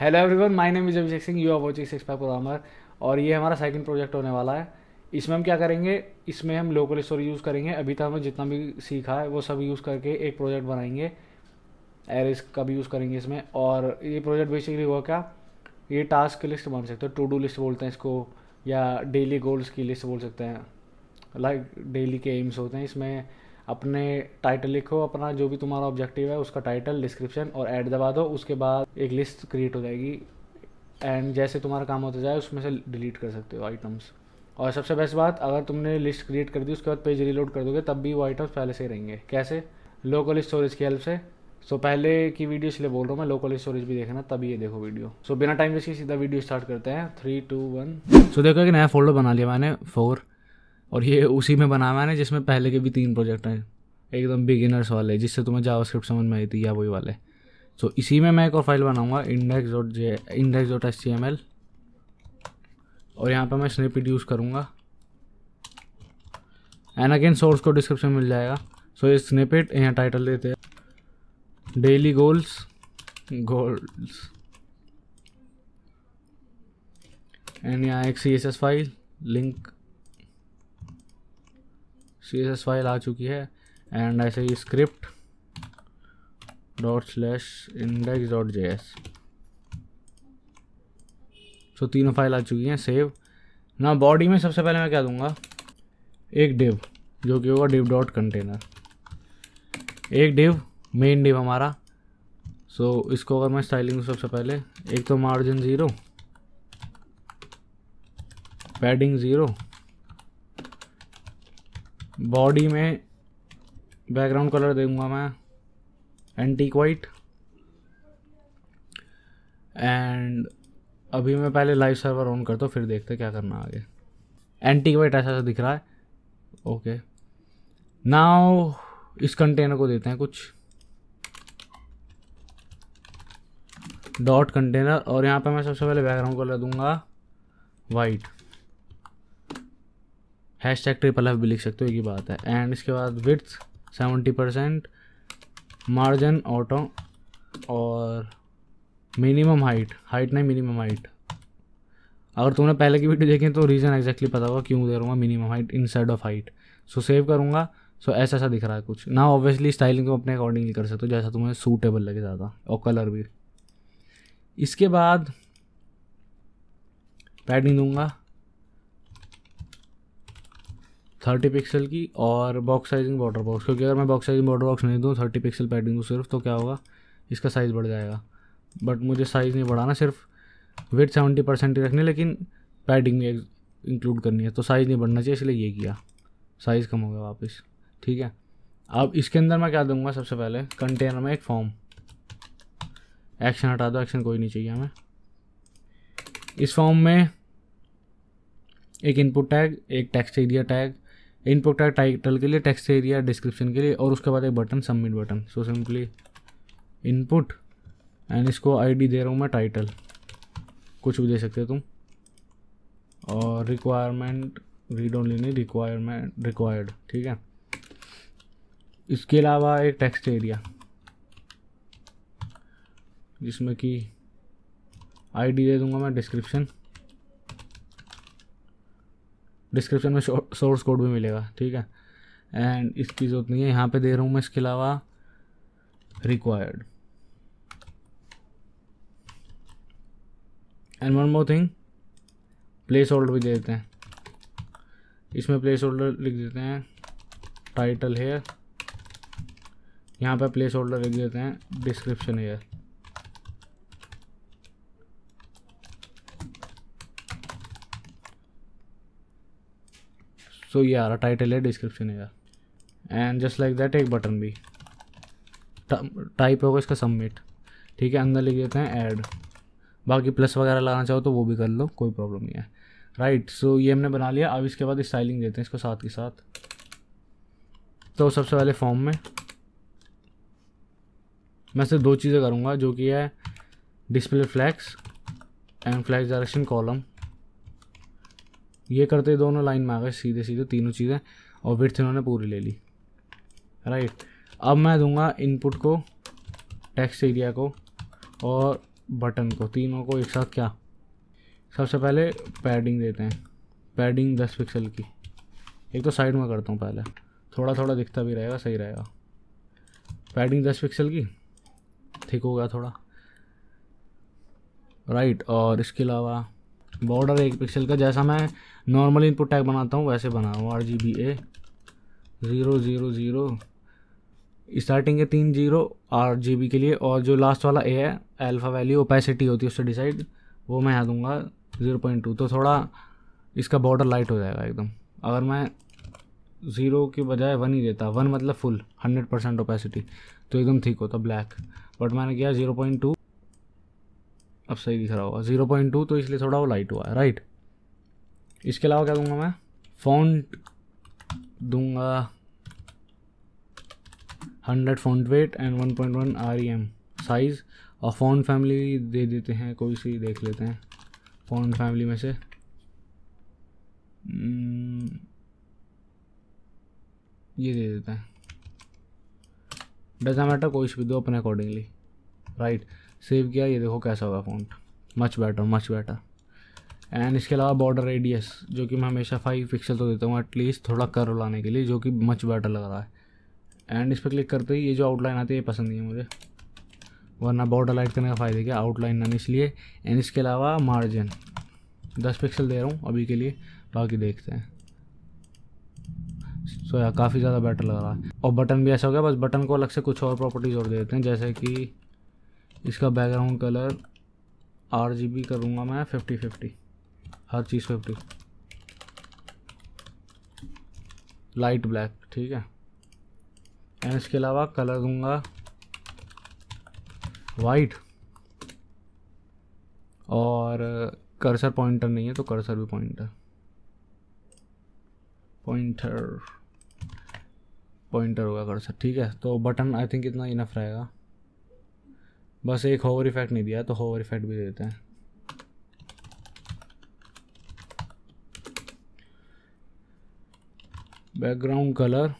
Hello everyone my name is Abhishek Singh you are watching six pack programmer और ये हमारा second project होने वाला है इसमें हम क्या करेंगे इसमें हम लोकल स्टोरी यूज़ करेंगे अभी तक हमने जितना भी सीखा है वो सब यूज़ करके एक प्रोजेक्ट बनाएंगे एरिस का भी यूज़ करेंगे इसमें और ये प्रोजेक्ट बेसिकली हुआ क्या ये टास्क लिस्ट बन सकते हो टू डू लिस्ट बोलते हैं इसको या डेली गोल्स की लिस्ट बोल सकते हैं लाइक like, डेली के एम्स होते हैं इसमें अपने टाइटल लिखो अपना जो भी तुम्हारा ऑब्जेक्टिव है उसका टाइटल डिस्क्रिप्शन और ऐड दबा दो उसके बाद एक लिस्ट क्रिएट हो जाएगी एंड जैसे तुम्हारा काम होता जाए उसमें से डिलीट कर सकते हो आइटम्स और सबसे बेस्ट बात अगर तुमने लिस्ट क्रिएट कर दी उसके बाद पेज रीलोड कर दोगे तब भी वो आइटम्स पहले से ही रहेंगे कैसे लोकल स्टोरेज की हेल्प से सो so, पहले की वीडियो इसलिए बोल रहा हूँ मैं लोकल स्टोरेज भी देखना तभी ये देखो वीडियो सो so, बिना टाइम वेस्ट के सीधा वीडियो स्टार्ट करते हैं थ्री टू वन सो देखो एक नया फोल्डर बना लिया मैंने फोर और ये उसी में बनाना है जिसमें पहले के भी तीन प्रोजेक्ट हैं एकदम बिगिनर्स वाले जिससे तुम्हें जावा स्क्रिप्ट समझ में आई थी या वही वाले सो so, इसी में मैं एक और फाइल बनाऊंगा index dot J index dot S और यहाँ पे मैं स्निपिट यूज़ करूँगा एंड अगेन सोर्स को डिस्क्रिप्शन मिल जाएगा सो so, ये स्निपिट यहाँ टाइटल देते हैं डेली गोल्स गोल्स एंड यहाँ एक C file link C S S file आ चुकी है एंड ऐसे ही script dot slash index dot J S so तीनों फाइल आ चुकी हैं सेव ना बॉडी में सबसे पहले मैं क्या दूंगा एक डिव जो कि होगा डिव डॉट कंटेनर एक डिव मेन डिव हमारा सो so, इसको अगर मैं स्टाइलिंग सबसे पहले एक तो margin zero padding zero body में बैकग्राउंड कलर दूंगा मैं एंटी क्वाइट एंड अभी मैं पहले लाइव सर्वर ऑन करता हूँ फिर देखते क्या करना आगे एंटी क्वाइट ऐसा ऐसा दिख रहा है ओके नाउ इस कंटेनर को देते हैं कुछ डॉट कंटेनर और यहाँ पे मैं सबसे पहले बैकग्राउंड कलर दूंगा white hash tag triple F भी लिख सकते हो ये बात है एंड इसके बाद width seventy percent margin auto और मिनिमम हाइट हाइट नहीं मिनिमम हाइट अगर तुमने पहले की वीडियो देखी तो रीज़न एग्जैक्टली पता होगा क्यों दे रहा हूँ minimum height inside of height so save करूँगा सो ऐसा ऐसा दिख रहा है कुछ ना ऑब्वियसली स्टाइलिंग तुम अपने अकॉर्डिंगली कर सकते हो जैसा तुम्हें सूटेबल लगे ज़्यादा और कलर भी इसके बाद पैडिंग दूंगा थर्टी पिक्सल की और बॉक्स साइजिंग बॉर्डर बॉक्स क्योंकि अगर मैं बॉक्स साइजिंग बॉर्डर बॉक्स नहीं दूँ थर्टी पिक्सल पैडिंग दूँ सिर्फ तो क्या होगा इसका साइज़ बढ़ जाएगा बट मुझे साइज़ नहीं बढ़ाना सिर्फ वेट सेवेंटी परसेंट रखनी लेकिन पैडिंग भी इंक्लूड करनी है तो साइज़ नहीं बढ़ना चाहिए इसलिए ये किया साइज़ कम हो गया वापस ठीक है अब इसके अंदर मैं क्या दूंगा सबसे पहले कंटेनर में एक फॉर्म एक्शन हटा दो एक्शन कोई नहीं चाहिए हमें इस फॉर्म में एक इनपुट टैग एक text area tag input title के लिए टेक्स्ट एरिया डिस्क्रिप्शन के लिए और उसके बाद एक button submit button so simply input and इसको आईडी दे रहा हूँ मैं टाइटल कुछ भी दे सकते हो तुम और रिक्वायरमेंट रीड ओनली नहीं रिक्वायरमेंट रिक्वायर्ड ठीक है इसके अलावा एक टेक्स्ट एरिया जिसमें कि आईडी दे दूंगा मैं डिस्क्रिप्शन डिस्क्रिप्शन में सोर्स कोड भी मिलेगा ठीक है एंड इसकी ज़रूरत नहीं है यहाँ पे दे रहा हूँ मैं इसके अलावा required and one more thing placeholder भी दे देते हैं इसमें प्लेस होल्डर लिख देते हैं टाइटल हेयर यहाँ पे प्लेस होल्डर लिख देते हैं डिस्क्रिप्शन हेयर सो ये आ रहा टाइटल है डिस्क्रिप्शन है यार एंड जस्ट लाइक दैट एक बटन भी टाइप होगा इसका सबमिट ठीक है अंदर लिख देते हैं ऐड बाकी प्लस वगैरह लगाना चाहो तो वो भी कर लो कोई प्रॉब्लम नहीं है राइट right, सो so ये हमने बना लिया अब इसके बाद स्टाइलिंग देते हैं इसको साथ के साथ तो सबसे पहले फॉर्म में मैं सिर्फ दो चीज़ें करूँगा जो कि है display flex and flex direction column ये करते दोनों लाइन में आ गए सीधे सीधे तीनों चीज़ें और विर्थ इन्होंने पूरी ले ली राइट अब मैं दूंगा इनपुट को टेक्स्ट एरिया को और बटन को तीनों को एक साथ क्या सबसे पहले पैडिंग देते हैं पैडिंग दस पिक्सल की एक तो साइड में करता हूँ पहले थोड़ा थोड़ा दिखता भी रहेगा सही रहेगा पैडिंग दस पिक्सल की ठीक हो गया थोड़ा राइट और इसके अलावा बॉर्डर एक पिक्सल का जैसा मैं नॉर्मल इनपुट टैग बनाता हूँ वैसे बना हूँ R G B A zero zero zero starting है तीन जीरो आर जी बी के लिए और जो लास्ट वाला ए है एल्फा वैल्यू ओपेसिटी होती है उससे डिसाइड वो मैं यहाँ दूंगा ज़ीरो पॉइंट टू तो थोड़ा इसका बॉर्डर लाइट हो जाएगा एकदम अगर मैं ज़ीरो के बजाय वन ही देता वन मतलब फुल हंड्रेड परसेंट ओपेसिटी तो एकदम ठीक होता ब्लैक बट मैंने किया ज़ीरो पॉइंट टू अब सही दिख रहा होगा ज़ीरो पॉइंट टू तो इसलिए थोड़ा वो लाइट हुआ है राइट इसके अलावा क्या दूंगा मैं फ़ॉन्ट दूंगा hundred font weight and one point one R E M size और फ़ॉन्ट फैमिली दे देते हैं कोई सी देख लेते हैं फ़ॉन्ट फैमिली में से hmm, ये दे देते हैं डजा मैटर कोई सी भी दो अपने अकॉर्डिंगली राइट सेव किया ये देखो कैसा होगा font much better much better and इसके अलावा बॉर्डर रेडियस जो कि मैं हमेशा फाइव पिक्सल तो देता हूँ एटलीस्ट थोड़ा कर लाने के लिए जो कि मच बेटर लग रहा है एंड इस पर क्लिक करते ही ये जो आउटलाइन आती है ये पसंद नहीं है मुझे वरना बॉर्डर लाइट करने का फ़ायदा क्या आउटलाइन ना इसलिए एंड इसके अलावा मार्जिन दस पिक्सल दे रहा हूँ अभी के लिए बाकी देखते हैं सो so, यार काफ़ी ज़्यादा बेटर लग रहा है और बटन भी ऐसा हो गया बस बटन को अलग से कुछ और प्रॉपर्टीज़ और दे देते हैं जैसे कि इसका background colour R G B करूँगा मैं फिफ्टी फिफ्टी हर चीज़ फिफ्टी लाइट ब्लैक ठीक है एंड इसके अलावा कलर दूंगा वाइट और कर्सर पॉइंटर नहीं है तो कर्सर भी पॉइंटर पॉइंटर पॉइंटर होगा कर्सर ठीक है तो बटन आई थिंक इतना इनफ रहेगा बस एक होवर इफेक्ट नहीं दिया तो होवर इफेक्ट भी देते हैं बैकग्राउंड कलर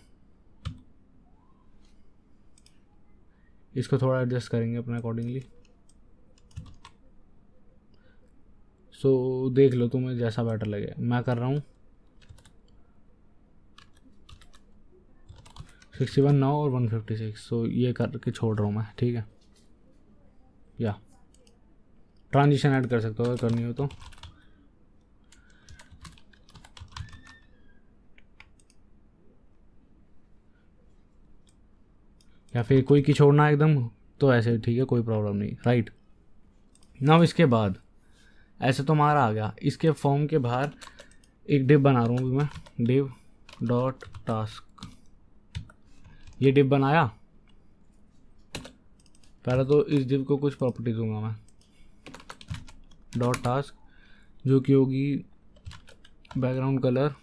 इसको थोड़ा एडजस्ट करेंगे अपने अकॉर्डिंगली सो so, देख लो तुम्हें जैसा बेटर लगे मैं कर रहा हूँ सिक्सटी वन नाउ और वन फिफ्टी सिक्स सो ये करके छोड़ रहा हूँ मैं ठीक है या ट्रांजिशन ऐड कर सकते हो अगर करनी हो तो या फिर कोई की छोड़ना एकदम तो ऐसे ठीक है कोई प्रॉब्लम नहीं राइट नाउ इसके बाद ऐसे तो हमारा आ गया इसके फॉर्म के बाहर एक डिप बना रहा हूँ मैं डिप डॉट टास्क ये डिप बनाया पहले तो इस डिव को कुछ प्रॉपर्टी दूंगा मैं डॉट टास्क जो कि होगी बैकग्राउंड कलर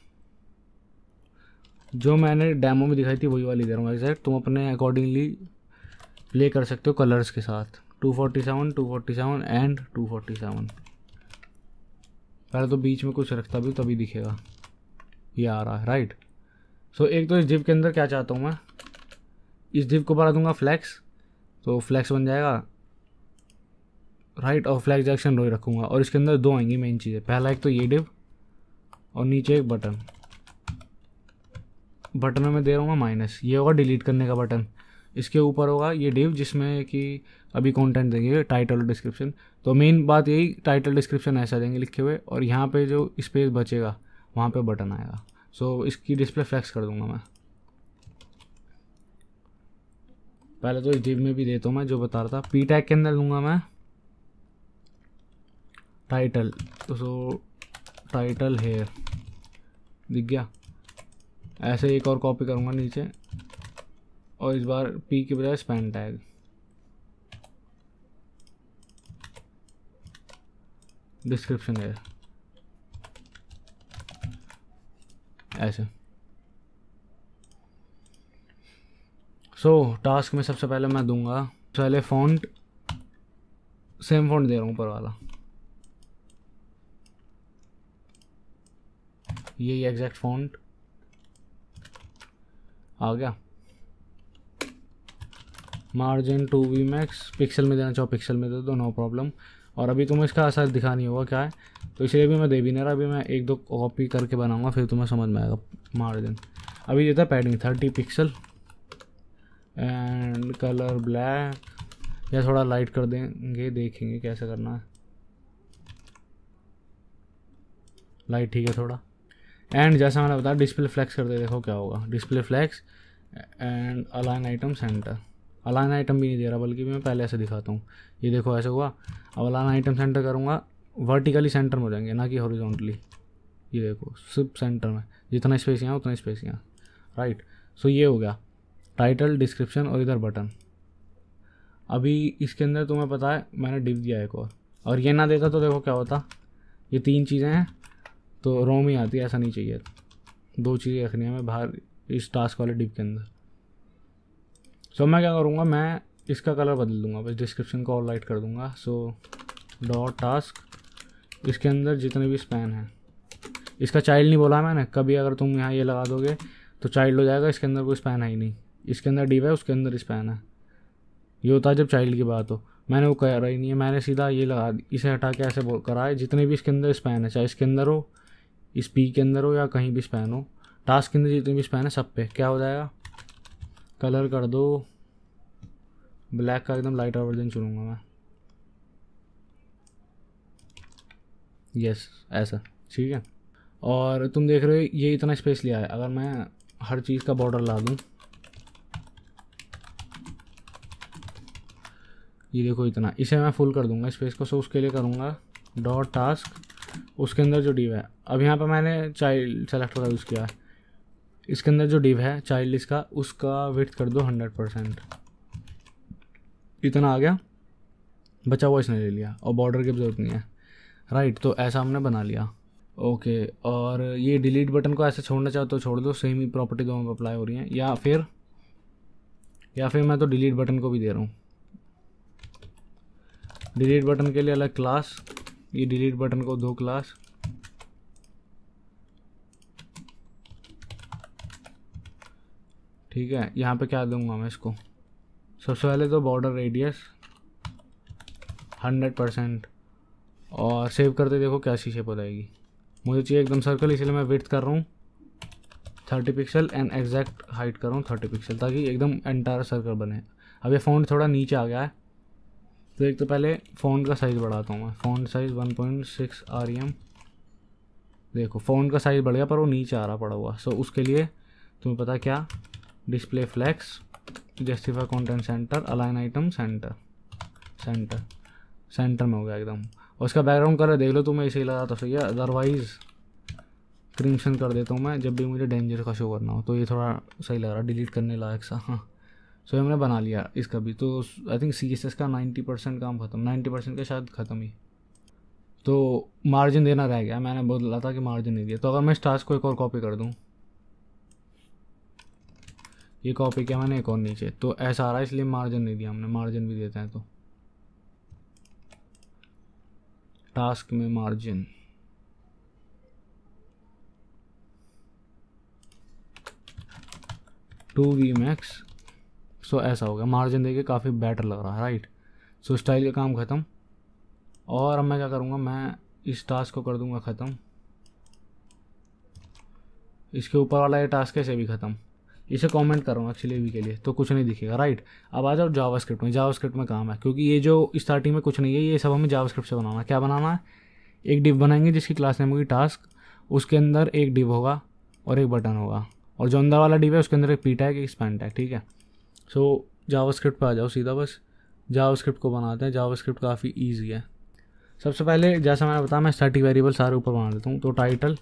जो मैंने डेमो में दिखाई थी वही वाली दे रहा हूँ एग्जैक्ट तुम अपने अकॉर्डिंगली प्ले कर सकते हो कलर्स के साथ 247, 247 एंड 247 पहले तो बीच में कुछ रखता भी तभी दिखेगा ये आ रहा है राइट सो so, एक तो इस डिव के अंदर क्या चाहता हूँ मैं इस डिव को बढ़ा दूंगा फ्लैक्स तो फ्लैक्स बन जाएगा राइट और फ्लैक्स जैक्शन रोई रखूँगा और इसके अंदर दो आएंगी मेन चीज़ें पहला एक तो ये डिव और नीचे एक बटन बटन में मैं दे रहा हूँ माइनस ये होगा डिलीट करने का बटन इसके ऊपर होगा ये डिव जिसमें कि अभी कंटेंट देंगे टाइटल और डिस्क्रिप्शन तो मेन बात यही टाइटल डिस्क्रिप्शन ऐसा देंगे लिखे हुए और यहाँ पे जो स्पेस बचेगा वहाँ पे बटन आएगा सो so, इसकी डिस्प्ले फ्लैक्स कर दूंगा मैं पहले तो इस डिप में भी देता हूँ मैं जो बता रहा था पी टैग के अंदर लूँगा मैं टाइटल तो सो टाइटल हेयर दिख गया ऐसे एक और कॉपी करूँगा नीचे और इस बार पी के बजाय स्पैन टैग डिस्क्रिप्शन है ऐसे सो so, टास्क में सबसे पहले मैं दूंगा पहले फ़ॉन्ट सेम फ़ॉन्ट दे रहा हूँ ऊपर वाला यही एग्जैक्ट फ़ॉन्ट आ गया margin two v max pixel में देना चाहो पिक्सल में दे दो नो प्रॉब्लम और अभी तुम्हें इसका असर दिखा नहीं होगा क्या है तो इसलिए भी मैं दे भी नहीं रहा अभी मैं एक दो कॉपी करके बनाऊंगा फिर तुम्हें समझ में आएगा मार्जिन अभी देता padding thirty pixel and colour black या थोड़ा लाइट कर देंगे देखेंगे कैसे करना है लाइट ठीक है थोड़ा एंड जैसा मैंने बताया डिस्प्ले फ्लैक्स दे देखो क्या होगा display flex and align item centre align item भी नहीं दे रहा बल्कि मैं पहले ऐसे दिखाता हूँ ये देखो ऐसे हुआ अब अलाइन आइटम सेंटर करूँगा वर्टिकली सेंटर में हो जाएंगे ना कि हॉरिजॉन्टली ये देखो सिर्फ सेंटर में जितना स्पेस यहाँ उतना स्पेस यहाँ राइट सो ये हो गया टाइटल डिस्क्रिप्शन और इधर बटन अभी इसके अंदर तुम्हें पता है मैंने डिप दिया एक और और ये ना देता तो देखो क्या होता ये तीन चीज़ें हैं तो रोम ही आती है ऐसा नहीं चाहिए दो चीज़ें रखनी है मैं बाहर इस टास्क वाले डिप के अंदर सो so, मैं क्या करूँगा मैं इसका कलर बदल दूँगा बस डिस्क्रिप्शन को और लाइट कर दूँगा सो डॉट टास्क इसके अंदर जितने भी स्पैन हैं इसका चाइल्ड नहीं बोला मैंने कभी अगर तुम यहाँ ये लगा दोगे तो चाइल्ड हो जाएगा इसके अंदर कोई स्पैन है ही नहीं इसके अंदर डिव है उसके अंदर स्पैन है ये होता है जब चाइल्ड की बात हो मैंने वो करा ही नहीं है मैंने सीधा ये लगा इसे हटा के ऐसे है जितने भी इसके अंदर स्पैन है चाहे इसके अंदर हो इस पी के अंदर हो या कहीं भी स्पैन हो टास्क के अंदर जितने भी स्पैन है सब पे क्या हो जाएगा कलर कर दो ब्लैक का एकदम लाइटर वर्जन चुनूँगा मैं यस ऐसा ठीक है और तुम देख रहे हो ये इतना स्पेस लिया है अगर मैं हर चीज़ का बॉर्डर ला दूँ ये देखो इतना इसे मैं फुल कर दूंगा स्पेस को सो उसके लिए करूँगा डॉट टास्क उसके अंदर जो डिव है अब यहाँ पर मैंने चाइल्ड सेलेक्ट वाला यूज़ किया है इसके अंदर जो डिव है चाइल्ड इसका उसका वेट कर दो हंड्रेड परसेंट इतना आ गया बचा हुआ इसने ले लिया और बॉर्डर की ज़रूरत नहीं है राइट तो ऐसा हमने बना लिया ओके और ये डिलीट बटन को ऐसे छोड़ना चाहो तो छोड़ दो सेम ही प्रॉपर्टी दोनों पर अप्लाई हो रही हैं या फिर या फिर मैं तो डिलीट बटन को भी दे रहा हूँ डिलीट बटन के लिए अलग क्लास ये डिलीट बटन को दो क्लास ठीक है यहाँ पे क्या दूंगा मैं इसको सबसे पहले तो बॉर्डर रेडियस हंड्रेड परसेंट और सेव करते देखो कैसी शेप हो जाएगी मुझे चाहिए एकदम सर्कल इसलिए मैं वेट कर रहा हूँ thirty pixel and exact height कर रहा हूँ थर्टी पिक्सल ताकि एकदम एंटायर सर्कल बने अब ये फ़ोन थोड़ा नीचे आ गया है तो एक तो पहले फ़ोन का साइज़ बढ़ाता हूँ मैं font size one point six R E M देखो फ़ोन का साइज़ बढ़ गया पर वो नीचे आ रहा पड़ा हुआ सो so, उसके लिए तुम्हें पता क्या display flex justify content centre align item centre centre centre में हो गया एकदम और इसका बैकग्राउंड कलर देख लो तुम्हें इसे लगा तो सही है अदरवाइज़ क्रिमशन कर देता हूँ मैं जब भी मुझे डेंजर का शो करना हो तो ये थोड़ा सही लग रहा है डिलीट करने लायक सा हाँ सो so, हमने बना लिया इसका भी तो I think C S S का नाइन्टी परसेंट काम ख़त्म नाइन्टी परसेंट का शायद ख़त्म ही तो मार्जिन देना रह गया मैंने बोला था कि मार्जिन नहीं दिया तो अगर मैं इस टास्क को एक और कॉपी कर दूँ ये कॉपी किया मैंने एक और नीचे तो ऐसा आ रहा है इसलिए मार्जिन नहीं दिया हमने मार्जिन भी देते हैं तो टास्क में margin two v max so ऐसा हो गया मार्जिन देके काफ़ी बेटर लग रहा है राइट सो स्टाइल का काम ख़त्म और अब मैं क्या करूँगा मैं इस टास्क को कर दूँगा ख़त्म इसके ऊपर वाला ये टास्क कैसे भी ख़त्म इसे कमेंट कर रहा हूँ एक्चुअली अभी के लिए तो कुछ नहीं दिखेगा राइट अब आ जाओ जावास्क्रिप्ट में जावास्क्रिप्ट में काम है क्योंकि ये जो स्टार्टिंग में कुछ नहीं है ये सब हमें जावास्क्रिप्ट से बनाना है क्या बनाना है एक डिव बनाएंगे जिसकी क्लास नेम होगी टास्क उसके अंदर एक डिव होगा और एक बटन होगा और जो अंदर वाला डिव है उसके अंदर एक पी टैग एक स्पैन टैग ठीक है सो जावास्क्रिप्ट पे आ जाओ सीधा बस जावास्क्रिप्ट को बनाते हैं जावास्क्रिप्ट काफ़ी ईजी है सबसे पहले जैसा मैंने बताया मैं स्टैटिक वेरिएबल सारे ऊपर बना देता हूँ तो title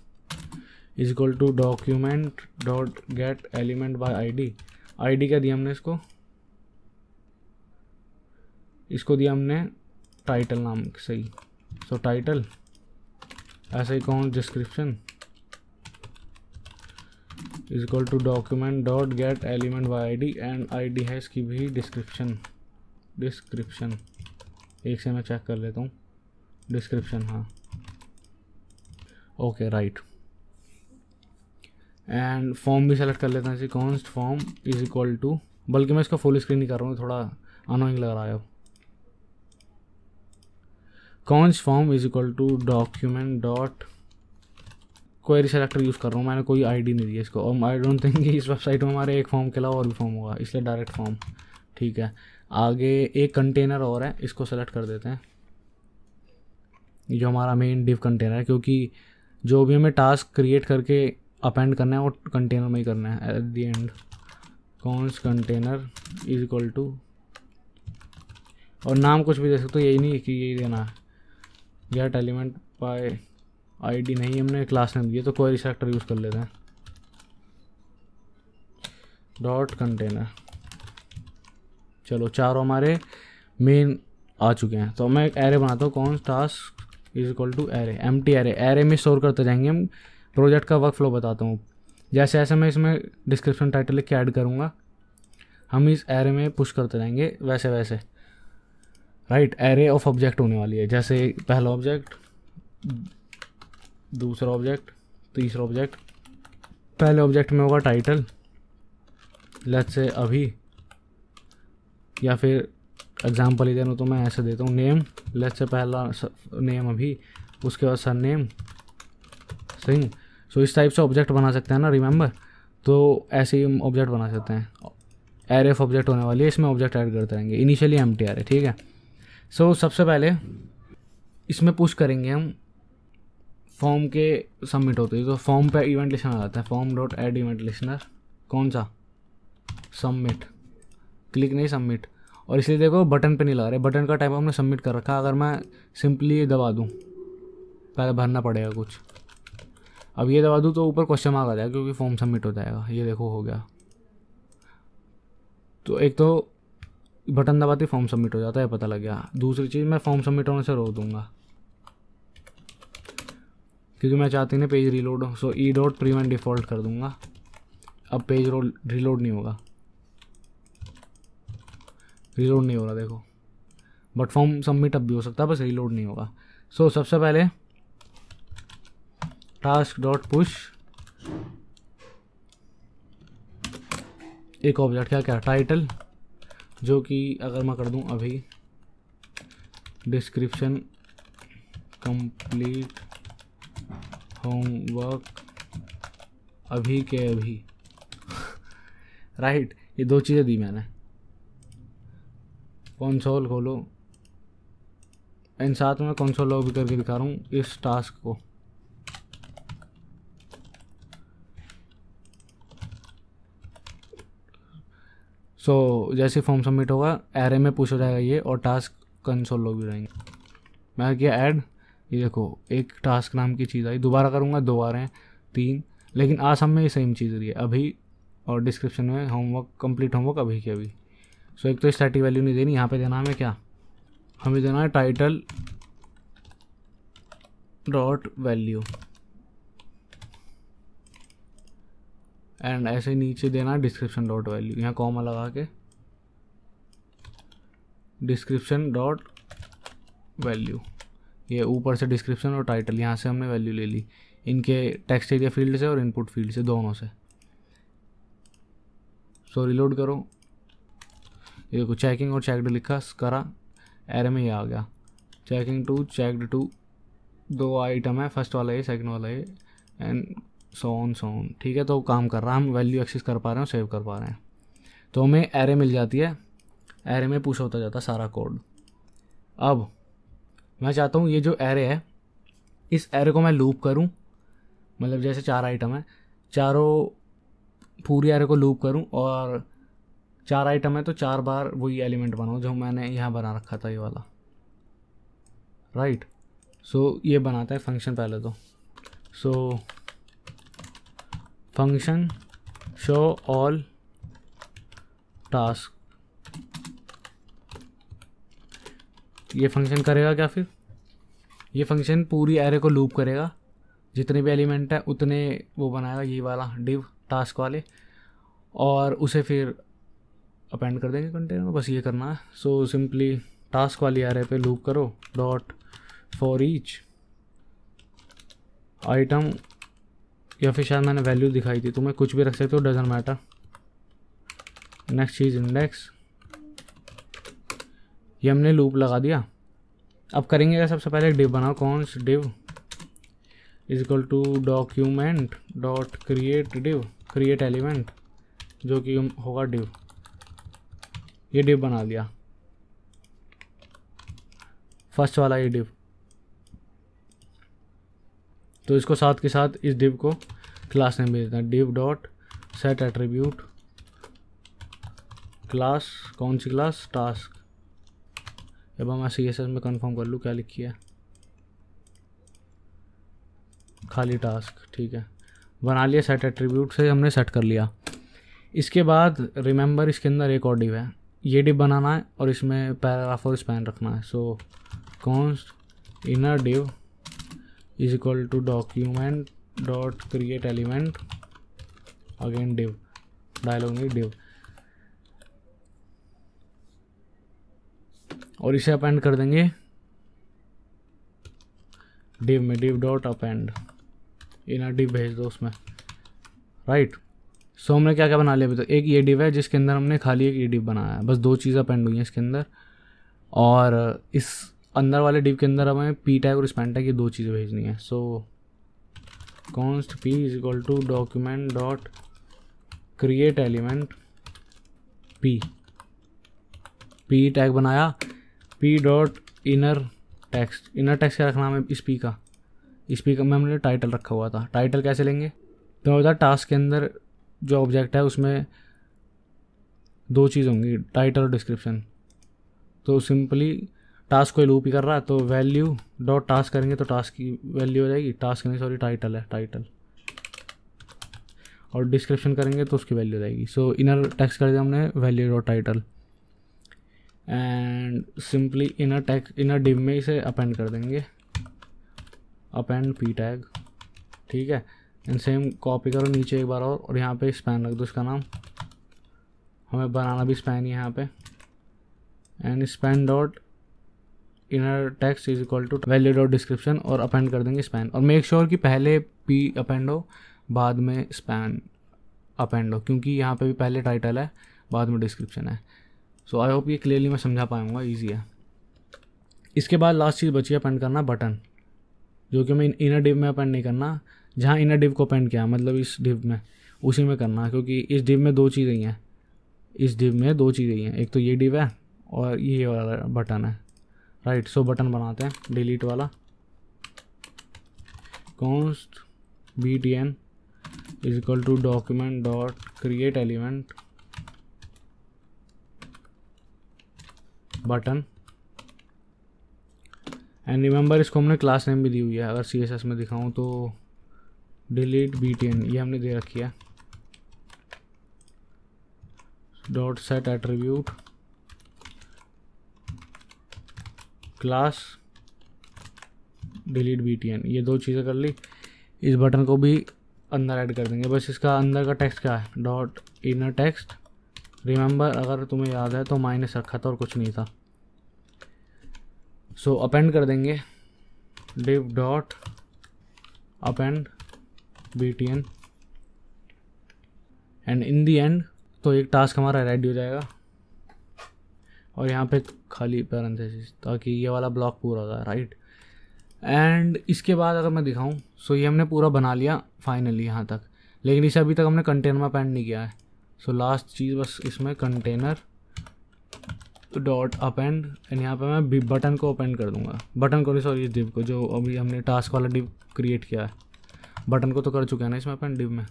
is equal to document dot get element by ID ID क्या दिया हमने इसको इसको दिया हमने टाइटल नाम सही सो टाइटल ऐसे ही कौन description is equal to document dot get element by ID and ID है इसकी भी डिस्क्रिप्शन डिस्क्रिप्शन एक से मैं चेक कर लेता हूँ डिस्क्रिप्शन हाँ ओके राइट एंड फॉर्म भी सेलेक्ट कर लेते हैं const form is equal to बल्कि मैं इसका फुल स्क्रीन नहीं कर रहा हूँ थोड़ा अनोइंग लग रहा है अब const form is equal to document dot query selector use कर रहा हूँ मैंने कोई आईडी नहीं दी इसको और आई डोंट थिंक इस वेबसाइट में हमारे एक फॉर्म के अलावा और भी फॉर्म होगा इसलिए डायरेक्ट फॉर्म ठीक है आगे एक कंटेनर और है इसको सेलेक्ट कर देते हैं ये जो हमारा मेन डिव कंटेनर है क्योंकि जो भी हमें टास्क क्रिएट करके अपेंड करना है वो कंटेनर में ही करना है at the end const container is equal to और नाम कुछ भी दे सकते हो यही नहीं कि यही देना है गेट एलिमेंट बाय आईडी नहीं हमने क्लास नेम दिया तो क्वेरी सेक्टर यूज़ कर लेते हैं डॉट कंटेनर चलो चारों हमारे मेन आ चुके हैं तो मैं एक एरे बनाता हूँ कौन task is equal to array empty array array में स्टोर करते जाएंगे हम प्रोजेक्ट का वर्क फ्लो बताता हूँ जैसे ऐसे मैं इसमें डिस्क्रिप्शन टाइटल लिख के ऐड करूँगा हम इस एरे में पुश करते जाएंगे वैसे वैसे राइट एरे ऑफ ऑब्जेक्ट होने वाली है जैसे पहला ऑब्जेक्ट दूसरा ऑब्जेक्ट तीसरा ऑब्जेक्ट पहले ऑब्जेक्ट में होगा टाइटल लेट से अभी या फिर एग्जाम्पल ही देना तो मैं ऐसे देता हूँ नेम लेट्स से पहला नेम अभी उसके बाद सर नेम सिंह सो इस टाइप से ऑब्जेक्ट बना सकते हैं ना रिमेंबर तो ऐसे ही ऑब्जेक्ट बना सकते हैं एर एफ ऑब्जेक्ट होने वाली है इसमें ऑब्जेक्ट ऐड करते रहेंगे इनिशियली एम टी आर ठीक है सो so, सबसे पहले इसमें पुश करेंगे हम फॉर्म के सबमिट होती है तो फॉर्म पे इवेंट लिस्टनर आ जाता है form dot add event listener कौन सा सबमिट क्लिक नहीं सबमिट और इसलिए देखो बटन पे नहीं लगा रहे बटन का टाइप हमने सबमिट कर रखा अगर मैं सिंपली ये दबा दूँ पहले भरना पड़ेगा कुछ अब ये दबा दूँ तो ऊपर क्वेश्चन मार्क आ जाएगा क्योंकि फॉर्म सबमिट हो जाएगा ये देखो हो गया तो एक तो बटन दबाते फॉर्म सबमिट हो जाता है पता लग गया दूसरी चीज़ मैं फॉर्म सबमिट होने से रोक दूंगा क्योंकि मैं चाहती ना पेज रीलोड हो so E dot prevent default कर दूंगा अब पेज रीलोड नहीं होगा रीलोड नहीं हो रहा देखो बट फॉर्म सबमिट अब भी हो सकता है बस रीलोड नहीं होगा सो so, सबसे पहले टास्क डॉट पुश एक ऑब्जेक्ट क्या क्या टाइटल जो कि अगर मैं कर दूं अभी डिस्क्रिप्शन कंप्लीट होमवर्क अभी के अभी राइट ये दो चीज़ें दी मैंने कंसोल खोलो एंड साथ में कंसोल लॉग भी करके दिखा रहा हूँ इस टास्क को सो so, जैसे फॉर्म सबमिट होगा एरे में पूछा जाएगा ये और टास्क कंसोल लॉग भी रहेंगे मैं किया ऐड ये देखो एक टास्क नाम की चीज़ आई दोबारा करूँगा दो आ रहे हैं तीन लेकिन हम में ये सेम चीज़ रही है अभी और डिस्क्रिप्शन में होमवर्क कंप्लीट होमवर्क अभी के अभी सो एक तो स्टैटिक वैल्यू नहीं देनी यहाँ पे देना हमें क्या हमें देना है टाइटल डॉट वैल्यू एंड ऐसे नीचे देना है डिस्क्रिप्शन डॉट वैल्यू यहाँ कॉमा लगा के डिस्क्रिप्शन डॉट वैल्यू ये ऊपर से डिस्क्रिप्शन और टाइटल यहाँ से हमने वैल्यू ले ली इनके टेक्स्ट एरिया फील्ड से और इनपुट फील्ड से दोनों से सो रिलोड करो ये देखो चेकिंग और चेकड लिखा करा एर में ही आ गया चेकिंग टू चेकड टू दो आइटम है फर्स्ट वाला ये सेकंड वाला ये एंड सोन सोन ठीक है तो काम कर रहा है हम वैल्यू एक्सेस कर पा रहे हैं सेव कर पा रहे हैं तो हमें एरे मिल जाती है एरे में पूछ होता जाता सारा कोड अब मैं चाहता हूँ ये जो एरे है इस एरे को मैं लूप करूँ मतलब जैसे चार आइटम है चारों पूरी एरे को लूप करूँ और चार आइटम है तो चार बार वही एलिमेंट बनाऊँ जो मैंने यहाँ बना रखा था ये वाला राइट सो so, ये बनाता है फंक्शन पहले तो so function show all task ये फंक्शन करेगा क्या फिर ये फंक्शन पूरी एरे को लूप करेगा जितने भी एलिमेंट हैं उतने वो बनाएगा ये वाला डिव टास्क वाले और उसे फिर अपेंड कर देंगे कंटेनर में बस ये करना है सो सिंपली टास्क वाली एरे पे लूप करो डॉट फॉर ईच आइटम या फिर शायद मैंने वैल्यू दिखाई थी तुम्हें तो कुछ भी रख सकते हो डजेंट मैटर नेक्स्ट चीज़ इंडेक्स ये हमने लूप लगा दिया अब करेंगे सबसे पहले डिव बनाओ कौन div is equal to document dot create div create element जो कि होगा डिव ये डिव बना दिया फर्स्ट वाला ये डिव तो इसको साथ के साथ इस डिव को क्लास में भेजना div dot set attribute class कौन सी क्लास टास्क जब हम सी एस एस में कंफर्म कर लूँ क्या लिखी है खाली टास्क ठीक है बना लिया सेट एट्रीब्यूट से हमने सेट कर लिया इसके बाद रिमेंबर इसके अंदर एक और डिव है ये डिव बनाना है और इसमें पैराग्राफ और स्पैन रखना है so const inner div is equal to document dot create element again div dialogue में डिव और इसे अपेंड कर देंगे डिव में div dot append inner div भेज दो उसमें राइट सो हमने क्या क्या बना लिया अभी तो एक ये डिव है जिसके अंदर हमने खाली एक ये डिव बनाया है बस दो चीज़ें अपेंड हुई हैं इसके अंदर और इस अंदर वाले डिव के अंदर हमें पी टैग और स्पैन टैग ये दो चीज़ें भेजनी है so const P is equal to document dot create element P P tag बनाया P dot inner text inner text क्या रखना हमें इस पी का इस पी का मैं हमने टाइटल रखा हुआ था टाइटल कैसे लेंगे तो मैं बताया टास्क के अंदर जो ऑब्जेक्ट है उसमें दो चीज़ होंगी टाइटल और डिस्क्रिप्शन तो सिंपली टास्क कोई लूप ही कर रहा है तो वैल्यू डॉट टास्क करेंगे तो टास्क की वैल्यू हो जाएगी टास्क नहीं सॉरी टाइटल है टाइटल और डिस्क्रिप्शन करेंगे तो उसकी वैल्यू हो जाएगी सो इनर टेक्स्ट कर दिया हमने value dot title and simply inner tag inner div में इसे अपेंड कर देंगे अपेंड पी टैग ठीक है एंड सेम कॉपी करो नीचे एक बार और और यहाँ पे स्पैन रख दो इसका नाम हमें बनाना भी स्पैन ही है यहाँ पे and span dot inner text is equal to value dot description और अपेंड कर देंगे स्पैन और मेक श्योर sure कि पहले पी अपेंड हो बाद में स्पैन अपेंड हो क्योंकि यहाँ पे भी पहले टाइटल है बाद में डिस्क्रिप्शन है सो आई होप ये क्लियरली मैं समझा पाऊँगा ईजी है इसके बाद लास्ट चीज़ बची है पेंट करना बटन जो कि मैं इनर डिव में अपेंड नहीं करना जहाँ इनर डिव को अपेंड किया मतलब इस डिव में उसी में करना क्योंकि इस डिव में दो चीज़ें हैं इस डिव में दो चीज़ें हैं एक तो ये डिव है और ये वाला बटन है राइट सो बटन बनाते हैं डिलीट वाला const B T N is equal to document dot create element button and remember इसको हमने क्लास नेम भी दी हुई है अगर सी एस एस में दिखाऊँ तो डिलीट बी टी एन ये हमने दे रखी है dot set attribute class delete B T N ये दो चीज़ें कर ली इस बटन को भी अंदर ऐड कर देंगे बस इसका अंदर का टेक्स्ट क्या है डॉट इनर टेक्स्ट रिमेंबर अगर तुम्हें याद है तो माइनस रखा था और कुछ नहीं था सो so, अपेंड कर देंगे div dot append B T N and in the end तो एक टास्क हमारा रेडी हो जाएगा और यहाँ पे खाली पैरेंथेसिस ताकि ये वाला ब्लॉक पूरा होगा राइट एंड इसके बाद अगर मैं दिखाऊं सो ये हमने पूरा बना लिया फाइनली यहाँ तक लेकिन इसे अभी तक हमने कंटेनर में पेंट नहीं किया है सो लास्ट चीज़ बस इसमें कंटेनर डॉट अपेंड एंड यहाँ पे मैं बटन को अपेंड कर दूंगा बटन को नहीं सॉरी इस डिव को जो अभी हमने टास्क वाला डिव क्रिएट किया है बटन को तो कर चुके हैं ना इसमें अपेंड डिव में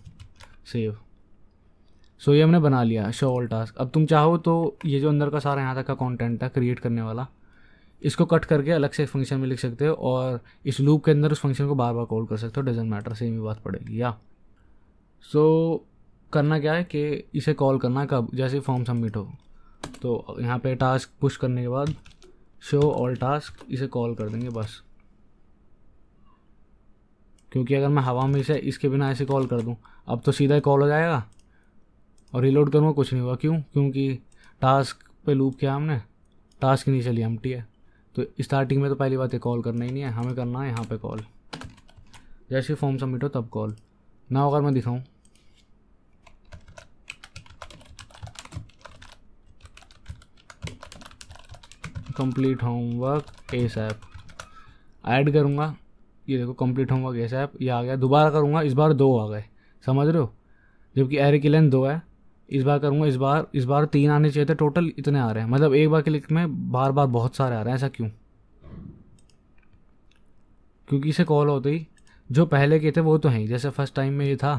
सेव सो so, ये हमने बना लिया शो ऑल टास्क अब तुम चाहो तो ये जो अंदर का सारा यहाँ तक का कॉन्टेंट है क्रिएट करने वाला इसको कट करके अलग से फंक्शन में लिख सकते हो और इस लूप के अंदर उस फंक्शन को बार बार कॉल कर सकते हो डजेंट मैटर सेम ही बात पड़ेगी या सो so, करना क्या है कि इसे कॉल करना कब जैसे फॉर्म सबमिट हो तो यहाँ पे टास्क पुश करने के बाद शो ऑल टास्क इसे कॉल कर देंगे बस क्योंकि अगर मैं हवा में इसे इसके बिना ऐसे कॉल कर दूँ अब तो सीधा ही कॉल हो जाएगा और रिलोड करूँगा कुछ नहीं हुआ क्यों क्योंकि टास्क पे लूप किया हमने टास्क नहीं चली हम है तो स्टार्टिंग में तो पहली बात है कॉल करना ही नहीं है हमें करना है यहाँ पे कॉल जैसे फॉर्म सबमिट हो तब कॉल ना अगर मैं दिखाऊँ complete homework S app add करूँगा ये देखो कंप्लीट होमवर्क एस ऐप ये आ गया दोबारा करूँगा इस बार दो आ गए समझ रहे हो जबकि एरे की लेंथ दो है इस बार करूँगा इस बार इस बार तीन आने चाहिए थे टोटल इतने आ रहे हैं मतलब एक बार क्लिक में बार बार बहुत सारे आ रहे हैं ऐसा क्यों क्योंकि इसे कॉल होते ही जो पहले के थे वो तो हैं जैसे फर्स्ट टाइम में ये था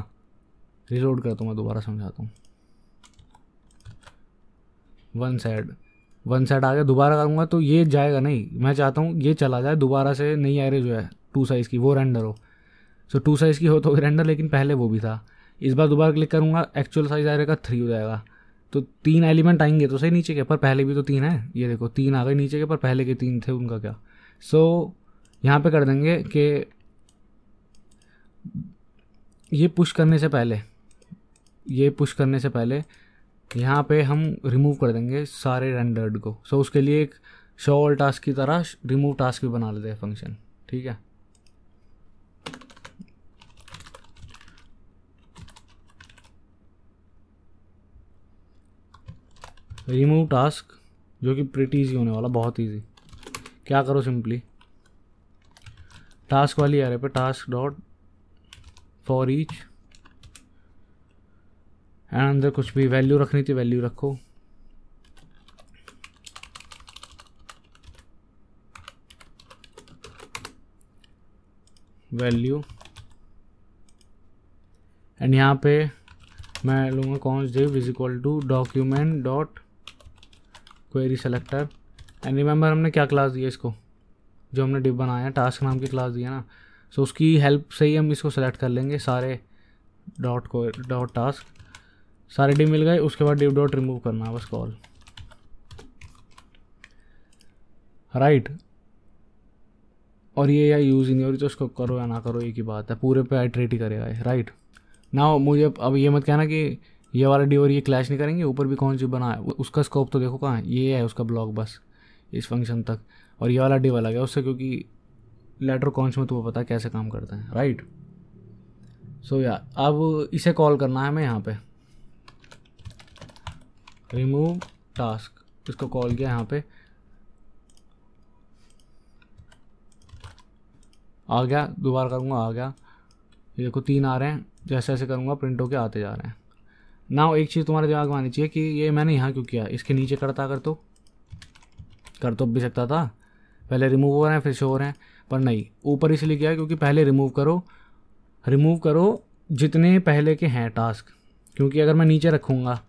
रिलोड करता हूँ मैं दोबारा समझाता हूँ वन साइड वन सेट आ गया दोबारा करूँगा तो ये जाएगा नहीं मैं चाहता हूँ ये चला जाए दोबारा से नई आ जो है टू साइज़ की वो रेंडर हो सो टू साइज़ की हो तो रेंडर लेकिन पहले वो भी था इस बार दोबारा क्लिक करूँगा एक्चुअल साइज़ आ रहेगा थ्री हो जाएगा तो तीन एलिमेंट आएंगे तो सही नीचे के पर पहले भी तो तीन है ये देखो तीन आ गए नीचे के पर पहले के तीन थे उनका क्या सो so, यहाँ पे कर देंगे कि ये पुश करने से पहले ये पुश करने से पहले यहाँ पे हम रिमूव कर देंगे सारे रेंडर्ड को सो so, उसके लिए एक शो ऑल टास्क की तरह रिमूव टास्क भी बना लेते हैं फंक्शन ठीक है रिमूव टास्क जो कि प्रिटी ईजी होने वाला बहुत ईजी क्या करो सिंपली टास्क वाली एरे पे task dot for each and अंदर कुछ भी वैल्यू रखनी थी वैल्यू रखो वैल्यू एंड यहाँ पे मैं लूँगा const div is equal to document dot query selector and remember हमने क्या क्लास दिया इसको जो हमने डिव बनाया टास्क नाम की क्लास दिया ना सो so उसकी हेल्प से ही हम इसको सेलेक्ट कर लेंगे सारे डॉट को डॉट टास्क सारे डी मिल गए उसके बाद डिव डॉट रिमूव करना है बस कॉल राइट और ये या यूज़ ही नहीं हो रही तो उसको करो या ना करो एक ही बात है पूरे पे ट्रेट ही करेगा राइट ना मुझे अब ये मत कहना कि ये वाला डी और ये क्लैश नहीं करेंगे ऊपर भी कौन सी बना है उसका स्कोप तो देखो कहाँ ये है उसका ब्लॉक बस इस फंक्शन तक और ये वाला डी अलग गया उससे क्योंकि लेटर कॉन्स में तुम्हें पता कैसे काम करते हैं राइट सो या अब इसे कॉल करना है हमें यहाँ पर रिमूव टास्क इसको कॉल किया यहाँ पे आ गया दोबारा करूँगा आ गया ये देखो तीन आ रहे हैं जैसे जैसे करूँगा प्रिंट होके आते जा रहे हैं ना एक चीज़ तुम्हारे दिमाग में आनी चाहिए कि ये मैंने यहाँ क्यों किया इसके नीचे करता कर तो कर तो भी सकता था पहले रिमूव हो रहे हैं फिर शो हो रहे हैं पर नहीं ऊपर इसलिए किया क्योंकि पहले रिमूव करो रिमूव करो जितने पहले के हैं टास्क क्योंकि अगर मैं नीचे रखूँगा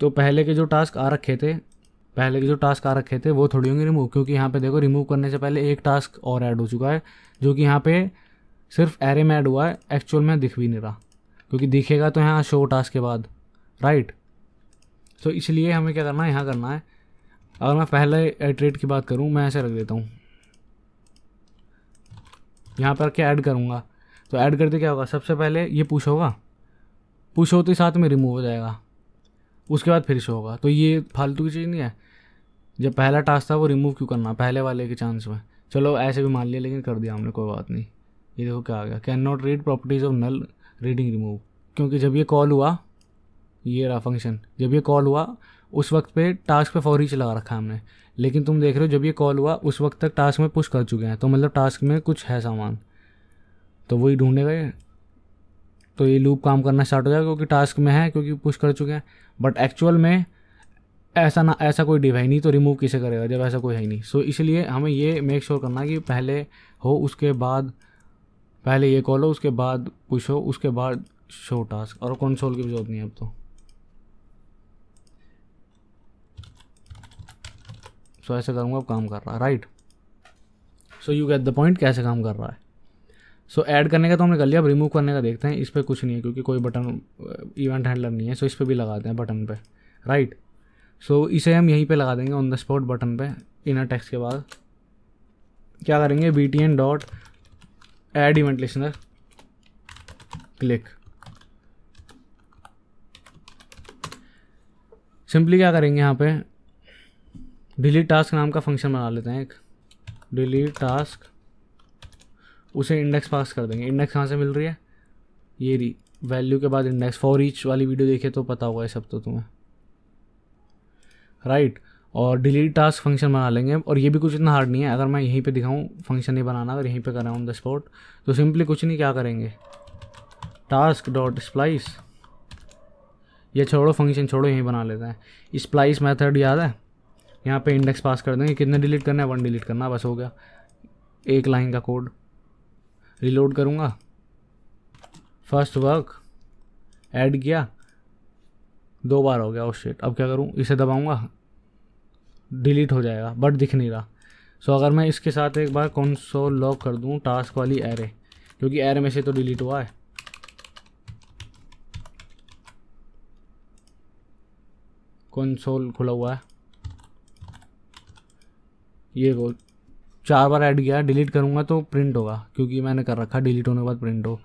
तो पहले के जो टास्क आ रखे थे पहले के जो टास्क आ रखे थे वो थोड़ी होंगे रिमूव क्योंकि यहाँ पे देखो रिमूव करने से पहले एक टास्क और ऐड हो चुका है जो कि यहाँ पे सिर्फ एरे में ऐड हुआ है एक्चुअल में दिख भी नहीं रहा क्योंकि दिखेगा तो यहाँ शो टास्क के बाद राइट तो इसलिए हमें क्या करना है यहाँ करना है अगर मैं पहले एट्रेट की बात करूँ मैं ऐसे रख देता हूँ यहाँ पर क्या ऐड करूँगा तो ऐड करते क्या होगा सबसे पहले ये पूछ होगा पूछ होते साथ में रिमूव हो जाएगा उसके बाद फिर से होगा तो ये फालतू की चीज़ नहीं है जब पहला टास्क था वो रिमूव क्यों करना पहले वाले के चांस में चलो ऐसे भी मान लिया लेकिन कर दिया हमने कोई बात नहीं ये देखो क्या आ गया cannot read properties of null reading remove क्योंकि जब ये कॉल हुआ ये रहा फंक्शन जब ये कॉल हुआ उस वक्त पे टास्क पे फौरी चला रखा हमने लेकिन तुम देख रहे हो जब ये कॉल हुआ उस वक्त तक टास्क में पुश कर चुके हैं तो मतलब टास्क में कुछ है सामान तो वही ढूंढेगा ये तो ये लूप काम करना स्टार्ट हो जाएगा क्योंकि टास्क में है क्योंकि पुश कर चुके हैं बट एक्चुअल में ऐसा ना ऐसा कोई डिव है नहीं तो रिमूव किसे करेगा जब ऐसा कोई है ही नहीं सो so, इसलिए हमें ये मेक श्योर sure करना कि पहले हो उसके बाद पहले ये कॉल हो उसके बाद पुश हो उसके बाद शो टास्क और कंसोल की जरूरत नहीं है अब तो सो so, ऐसे करूँगा अब काम कर रहा है right so you get the point कैसे काम कर रहा है सो ऐड करने का तो हमने कर लिया अब रिमूव करने का देखते हैं इस पर कुछ नहीं है क्योंकि कोई बटन इवेंट हैंडलर नहीं है सो इस पर भी लगाते हैं बटन पर राइट सो इसे हम यहीं पर लगा देंगे ऑन द स्पॉट बटन पर इनर टैक्स के बाद क्या करेंगे B T N dot add event listener click simply क्या करेंगे यहाँ पे डिलीट टास्क नाम का फंक्शन बना लेते हैं एक डिलीट टास्क उसे इंडेक्स पास कर देंगे इंडेक्स कहाँ से मिल रही है ये री वैल्यू के बाद इंडेक्स फॉर ईच वाली वीडियो देखे तो पता होगा ये सब तो तुम्हें राइट right. और डिलीट टास्क फंक्शन बना लेंगे और ये भी कुछ इतना हार्ड नहीं है अगर मैं यहीं पे दिखाऊं फंक्शन नहीं बनाना अगर यहीं पे कराऊँ ऑन द स्पॉट तो सिंपली कुछ नहीं क्या करेंगे टास्क डॉट स्प्लाइस ये छोड़ो फंक्शन छोड़ो यहीं बना लेते हैं स्प्लाइस मेथड याद है यहाँ पे इंडेक्स पास कर देंगे कितने डिलीट करना है वन डिलीट करना बस हो गया एक लाइन का कोड रिलोड करूँगा फर्स्ट वर्क ऐड किया दो बार हो गया उस oh शेट अब क्या करूँ इसे दबाऊँगा डिलीट हो जाएगा बट दिख नहीं रहा सो अगर मैं इसके साथ एक बार सो लॉक कर दूँ टास्क वाली एरे क्योंकि एरे में से तो डिलीट हुआ है कंसोल खुला हुआ है ये रोल चार बार ऐड किया डिलीट करूँगा तो प्रिंट होगा क्योंकि मैंने कर रखा डिलीट होने के बाद प्रिंट हो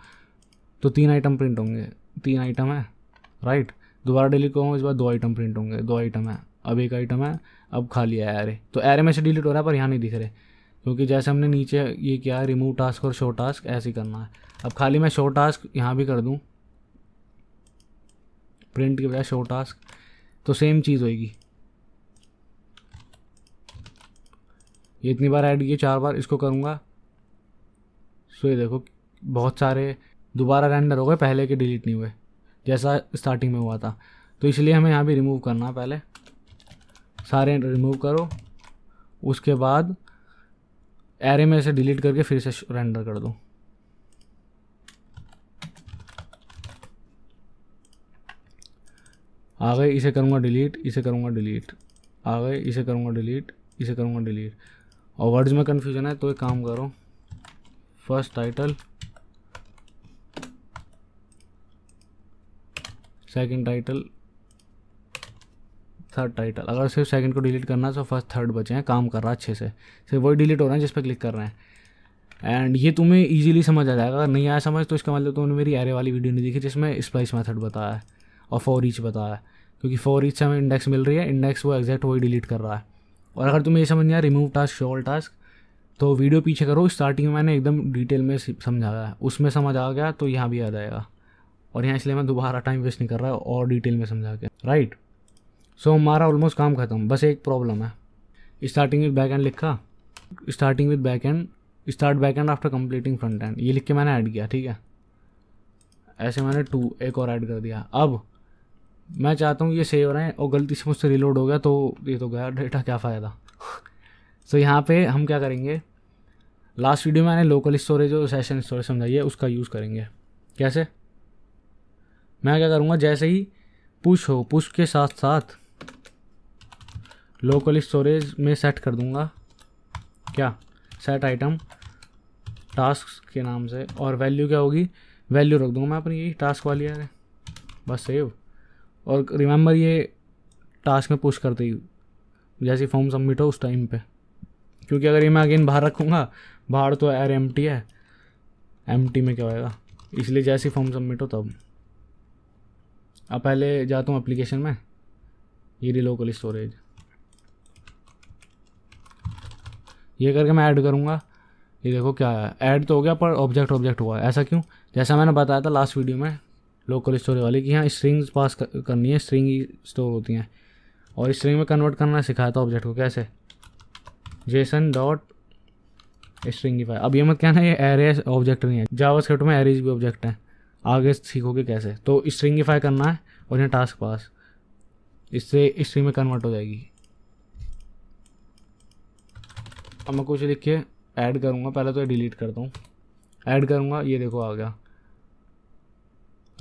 तो तीन आइटम प्रिंट होंगे तीन आइटम है राइट दोबारा डिलीट करूँगा इस बार दो आइटम प्रिंट होंगे दो आइटम है अब एक आइटम है अब खाली है एरे तो एरे में से डिलीट हो रहा है पर यहाँ नहीं दिख रहे क्योंकि जैसे हमने नीचे ये किया है रिमूव टास्क और शो टास्क ऐसे ही करना है अब खाली मैं शो टास्क यहाँ भी कर दूँ प्रिंट के बजाय शो टास्क तो सेम चीज़ होएगी ये इतनी बार ऐड किए चार बार इसको करूँगा सो ये देखो बहुत सारे दोबारा रेंडर हो गए पहले के डिलीट नहीं हुए जैसा स्टार्टिंग में हुआ था तो इसलिए हमें यहाँ भी रिमूव करना है पहले सारे रिमूव करो उसके बाद एरे में से डिलीट करके फिर से रेंडर कर दो आ गए इसे करूँगा डिलीट इसे करूँगा डिलीट आ गए इसे करूँगा डिलीट इसे करूँगा डिलीट और वर्ड्स में कन्फ्यूजन है तो एक काम करो first title second title third title अगर सिर्फ सेकंड को डिलीट करना है तो फर्स्ट थर्ड बचे हैं काम कर रहा है अच्छे से सिर्फ वही डिलीट हो रहे हैं जिस पर क्लिक कर रहे हैं एंड ये तुम्हें ईजिली समझ आ जाएगा अगर नहीं आया समझ तो इसका मतलब तुमने मेरी एरे वाली वीडियो नहीं देखी जिसमें स्प्लाइस मेथड बताया है और फॉर ईच बताया है क्योंकि फॉर ईच से हमें इंडेक्स मिल रही है इंडेक्स वो एग्जैक्ट वही डिलीट कर रहा है और अगर तुम्हें ये समझ नहीं आ remove task show all task तो वीडियो पीछे करो स्टार्टिंग में मैंने एकदम डिटेल में समझाया है उसमें समझ आ गया तो यहाँ भी आ जाएगा और यहाँ इसलिए मैं दोबारा टाइम वेस्ट नहीं कर रहा और डिटेल में समझा के राइट सो हमारा ऑलमोस्ट काम खत्म बस एक प्रॉब्लम है स्टार्टिंग विद बैक एंड लिखा starting with back end start back end after completing front end ये लिख के मैंने ऐड किया ठीक है ऐसे मैंने टू एक और ऐड कर दिया अब मैं चाहता हूँ ये सेव रहे और गलती से मुझसे रिलोड हो गया तो ये तो गया डेटा क्या फ़ायदा सो so, यहाँ पे हम क्या करेंगे लास्ट वीडियो में मैंने लोकल स्टोरेज और सेशन स्टोरेज समझाई है उसका यूज़ करेंगे कैसे मैं क्या करूँगा जैसे ही पुश हो पुश के साथ साथ लोकल स्टोरेज में सेट कर दूँगा क्या सेट आइटम टास्क के नाम से और वैल्यू क्या होगी वैल्यू रख दूँगा मैं अपनी यही टास्क वाली है बस सेव और रिमेंबर ये टास्क में पुश करते ही जैसे फॉर्म सबमिट हो उस टाइम पे क्योंकि अगर ये मैं अगेन बाहर रखूँगा बाहर तो एयर एम है एम में क्या होएगा इसलिए जैसे फॉर्म सबमिट हो तब अब पहले जाता हूँ एप्लीकेशन में ये रही लोकल स्टोरेज ये करके मैं ऐड करूँगा ये देखो क्या है ऐड तो हो गया पर ऑब्जेक्ट ऑब्जेक्ट हुआ ऐसा क्यों जैसा मैंने बताया था लास्ट वीडियो में लोकल स्टोरेज वाली कि हाँ स्ट्रिंग पास करनी है स्ट्रिंग ही स्टोर होती हैं और स्ट्रिंग में कन्वर्ट करना सिखाया था ऑब्जेक्ट को कैसे जेसन डॉट स्ट्रिंगिफाई अब ये मत कहना ये एरे ऑब्जेक्ट नहीं है जावास्क्रिप्ट में एरेज भी ऑब्जेक्ट हैं आगे सीखोगे कैसे तो स्ट्रिंगिफाई करना है और यहाँ टास्क पास इससे स्ट्रिंग में कन्वर्ट हो जाएगी अब मैं कुछ लिख के ऐड करूँगा पहले तो ये डिलीट करता हूँ ऐड करूँगा ये देखो आ गया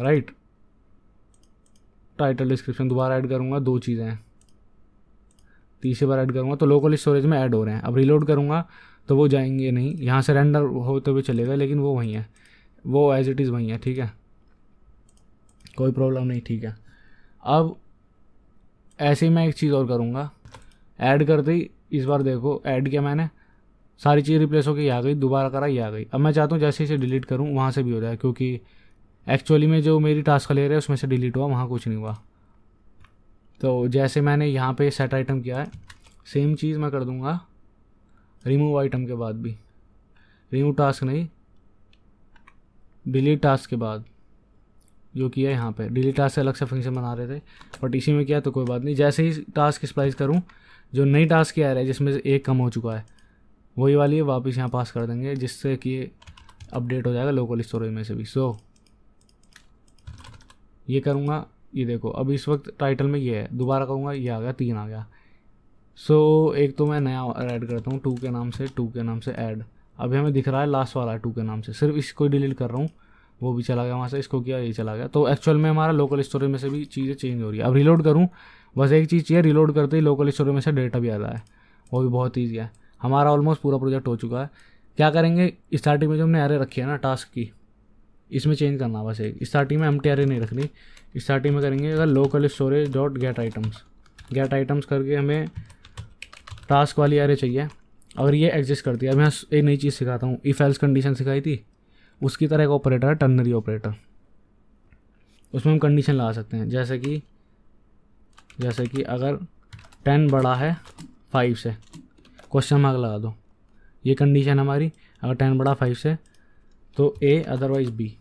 राइट टाइटल डिस्क्रिप्शन दोबारा ऐड करूँगा दो चीज़ें हैं तीसरी बार ऐड करूँगा तो लोकल स्टोरेज में ऐड हो रहे हैं अब रीलोड करूँगा तो वो जाएंगे नहीं यहाँ से रेंडर होते हुए चलेगा लेकिन वो वहीं है वो एज इट इज़ वहीं है ठीक है कोई प्रॉब्लम नहीं ठीक है अब ऐसे ही मैं एक चीज़ और करूँगा ऐड कर दी इस बार देखो ऐड किया मैंने सारी चीज़ रिप्लेस होकर ये आ गई दोबारा करा ये आ गई अब मैं चाहता हूँ जैसे इसे डिलीट करूँ वहाँ से भी हो जाए क्योंकि एक्चुअली में जो मेरी टास्क लेयर है उसमें से डिलीट हुआ वहाँ कुछ नहीं हुआ तो जैसे मैंने यहाँ पे सेट आइटम किया है सेम चीज़ मैं कर दूँगा रिमूव आइटम के बाद भी रिमूव टास्क नहीं डिलीट टास्क के बाद जो किया यहाँ पे डिलीट टास्क से अलग से फंक्शन बना रहे थे बट इसी में किया तो कोई बात नहीं जैसे ही टास्क स्प्लाइस करूँ जो नई टास्क किया आ रहा है जिसमें से एक कम हो चुका है वही वाली है वापस यहाँ पास कर देंगे जिससे कि अपडेट हो जाएगा लोकल स्टोरेज में से भी सो so, ये करूँगा ये देखो अब इस वक्त टाइटल में ये है दोबारा करूँगा ये आ गया तीन आ गया सो so, एक तो मैं नया ऐड करता हूँ टू के नाम से टू के नाम से ऐड अभी हमें दिख रहा है लास्ट वाला टू के नाम से सिर्फ इसको डिलीट कर रहा हूँ वो भी चला गया वहाँ से इसको किया ये चला गया तो एक्चुअल में हमारा लोकल स्टोरेज में से भी चीज़ें चेंज हो रही है अब रिलोड करूँ बस एक चीज़ चाहिए रिलोड करते ही लोकल स्टोरेज में से डेटा भी आ रहा है वो भी बहुत ईजी है हमारा ऑलमोस्ट पूरा प्रोजेक्ट हो चुका है क्या करेंगे स्टार्टिंग में जो हमने एरे रखी है ना टास्क की इसमें चेंज करना बस एक स्टार्टिंग में एम टी आर ए नहीं रखनी स्टार्टिंग में करेंगे अगर local storage dot get items get items करके हमें टास्क वाली ए चाहिए और ये एग्जिस्ट करती है अब मैं एक नई चीज़ सिखाता हूँ इफ एल्स कंडीशन सिखाई थी उसकी तरह एक ऑपरेटर है टर्नरी ऑपरेटर उसमें हम कंडीशन लगा सकते हैं जैसे कि जैसे कि अगर टेन बड़ा है फाइव से क्वेश्चन मार्क लगा दो ये कंडीशन हमारी अगर टेन बड़ा फाइव से तो ए अदरवाइज बी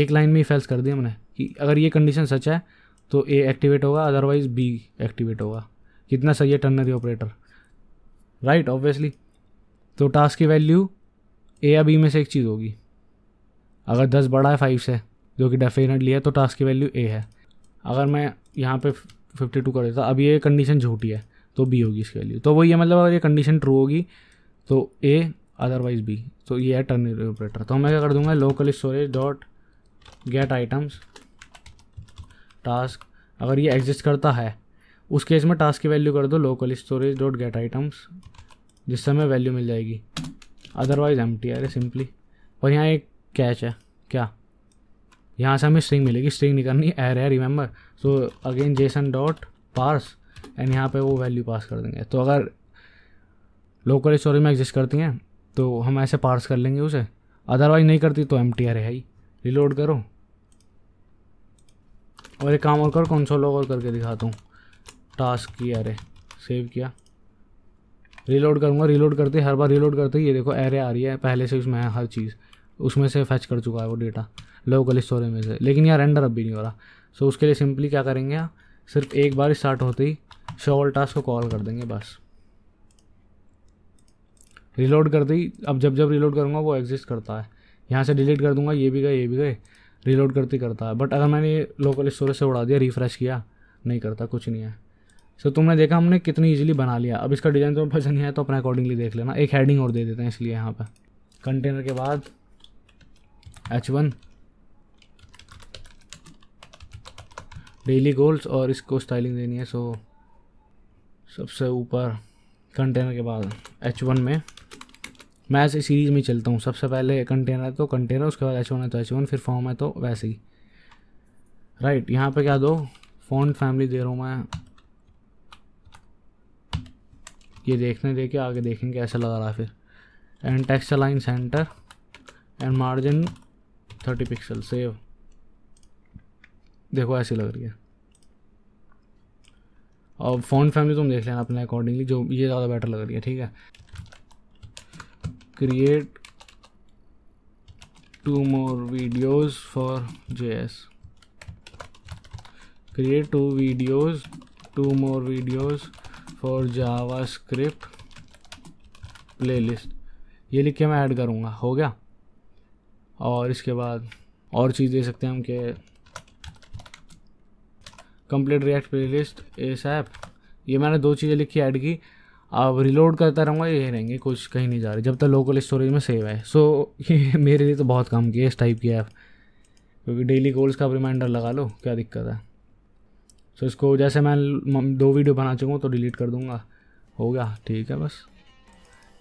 एक लाइन में ही फैल्स कर दिया हमने कि अगर ये कंडीशन सच है तो ए एक्टिवेट होगा अदरवाइज बी एक्टिवेट होगा कितना सही है टर्नरी ऑपरेटर राइट ऑब्वियसली तो टास्क की वैल्यू ए या बी में से एक चीज़ होगी अगर दस बड़ा है फाइव से जो कि डेफिनेटली है तो टास्क की वैल्यू ए है अगर मैं यहाँ पे फिफ्टी टू कर देता अब ये कंडीशन झूठी है तो बी होगी इसकी वैल्यू तो वही है मतलब अगर ये कंडीशन ट्रू होगी तो ए अदरवाइज भी तो ये है टर्न ऑपरेटर तो मैं क्या कर दूंगा local storage dot get items task अगर ये एग्जिस्ट करता है उस केस में टास्क की वैल्यू कर दो local storage dot get items जिससे हमें वैल्यू मिल जाएगी otherwise M T R simply और यहाँ एक कैच है क्या यहाँ से हमें स्ट्रिंग मिलेगी स्ट्रिंग नहीं करनी एर है remember so again JSON dot parse and यहाँ पे वो वैल्यू पास कर देंगे तो अगर लोकल स्टोरेज में एग्जिस्ट करती हैं तो हम ऐसे पार्स कर लेंगे उसे अदरवाइज नहीं करती तो एम टी आर है ही रिलोड करो और एक काम और करो कंसोल और करके दिखाता हूँ टास्क किया अरे सेव किया रिलोड करूँगा रिलोड करते हर बार रिलोड करते ये देखो एरे आ रही है पहले से उसमें है हर चीज़ उसमें से फैच कर चुका है वो डेटा लोकल स्टोरेज में से लेकिन यार रेंडर अब भी नहीं हो रहा सो उसके लिए सिंपली क्या करेंगे सिर्फ एक बार स्टार्ट होते ही शॉल टास्क को कॉल कर देंगे बस रिलोड कर दी अब जब जब रिलोड करूँगा वो एग्जिस्ट करता है यहाँ से डिलीट कर दूँगा ये भी गए ये भी गए रिलोड करते करता है बट अगर मैंने ये लोकल स्टोरेज से उड़ा दिया रिफ्रेश किया नहीं करता कुछ नहीं है सो so, तुमने देखा हमने कितनी ईजिली बना लिया अब इसका डिज़ाइन तुम्हें पसंद नहीं है तो अपने अकॉर्डिंगली देख लेना एक हेडिंग और दे देते हैं इसलिए यहाँ पर कंटेनर के बाद एच वन डेली गोल्स और इसको स्टाइलिंग देनी है सो सबसे ऊपर कंटेनर के बाद एच वन में मैं ऐसे सीरीज़ में चलता हूँ सबसे पहले कंटेनर है तो कंटेनर उसके बाद एच वन है तो एच वन फिर फॉर्म है तो वैसे ही राइट right, यहाँ पे क्या दो फॉन्ट फैमिली दे रहा हूँ मैं ये देखने देखे आगे देखेंगे ऐसा लगा रहा फिर and text line center and margin thirty pixel save देखो ऐसी लग रही है और फोन फैमिली तुम देख लेना अपने अकॉर्डिंगली जो ये ज़्यादा बेटर लग रही है ठीक है create two more videos for JS create two videos two more videos for JavaScript playlist ये लिख के मैं ऐड करूँगा हो गया और इसके बाद और चीज़ दे सकते हैं हम कि कंप्लीट रिएक्ट प्लेलिस्ट एस ऐप ये मैंने दो चीज़ें लिखी ऐड की अब रिलोड करता रहूँगा ये रहेंगे कुछ कहीं नहीं जा रही जब तक लोकल स्टोरेज में सेव है सो ये मेरे लिए तो बहुत काम किया इस टाइप की ऐप क्योंकि डेली गोल्स का रिमाइंडर लगा लो क्या दिक्कत है सो इसको जैसे मैं दो वीडियो बना चुका हूँ तो डिलीट कर दूँगा हो गया ठीक है बस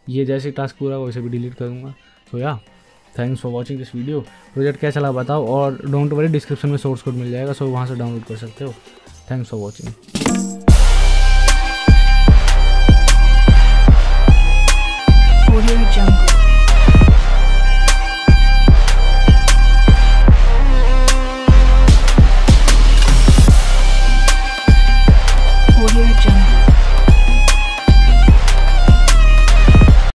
ये जैसे टास्क पूरा वैसे भी डिलीट कर दूँगा so yeah thanks for watching this video project कैसा लगा बताओ और डोंट वरी डिस्क्रिप्शन में सोर्स कोड मिल जाएगा सो वहाँ से डाउनलोड कर सकते हो थैंक्स फॉर वॉचिंग